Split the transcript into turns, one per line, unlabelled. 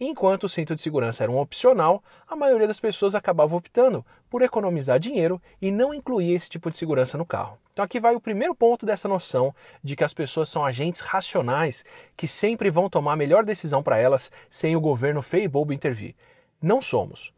Enquanto o cinto de segurança era um opcional, a maioria das pessoas acabava optando por economizar dinheiro e não incluir esse tipo de segurança no carro. Então aqui vai o primeiro ponto dessa noção de que as pessoas são agentes racionais que sempre vão tomar a melhor decisão para elas sem o governo feio e bobo intervir. Não somos.